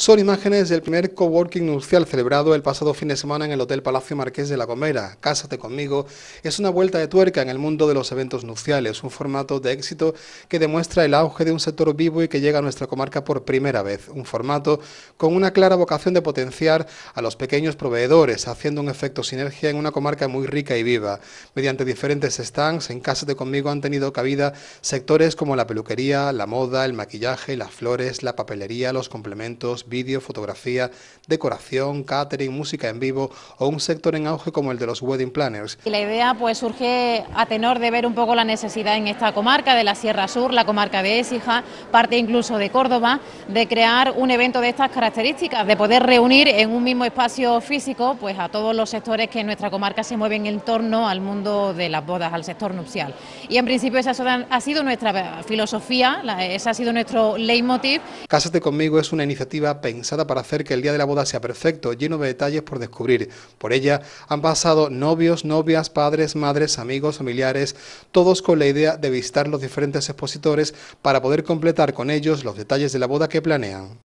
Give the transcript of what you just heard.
Son imágenes del primer coworking nupcial celebrado el pasado fin de semana en el Hotel Palacio Marqués de La Gomera. Cásate conmigo es una vuelta de tuerca en el mundo de los eventos nupciales, un formato de éxito que demuestra el auge de un sector vivo y que llega a nuestra comarca por primera vez. Un formato con una clara vocación de potenciar a los pequeños proveedores, haciendo un efecto sinergia en una comarca muy rica y viva. Mediante diferentes stands en Cásate conmigo han tenido cabida sectores como la peluquería, la moda, el maquillaje, las flores, la papelería, los complementos, vídeo, fotografía, decoración, catering, música en vivo o un sector en auge como el de los wedding planners. la idea pues surge a tenor de ver un poco la necesidad en esta comarca de la Sierra Sur, la comarca de Esija... parte incluso de Córdoba, de crear un evento de estas características, de poder reunir en un mismo espacio físico pues a todos los sectores que en nuestra comarca se mueven en torno al mundo de las bodas, al sector nupcial. Y en principio esa ha sido nuestra filosofía, ...esa ha sido nuestro leitmotiv. Cásate conmigo es una iniciativa pensada para hacer que el día de la boda sea perfecto, lleno de detalles por descubrir. Por ella han pasado novios, novias, padres, madres, amigos, familiares, todos con la idea de visitar los diferentes expositores para poder completar con ellos los detalles de la boda que planean.